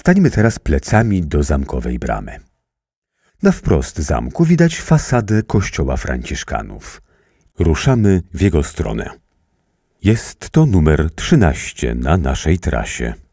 Stańmy teraz plecami do zamkowej bramy. Na wprost zamku widać fasadę kościoła franciszkanów. Ruszamy w jego stronę. Jest to numer 13 na naszej trasie.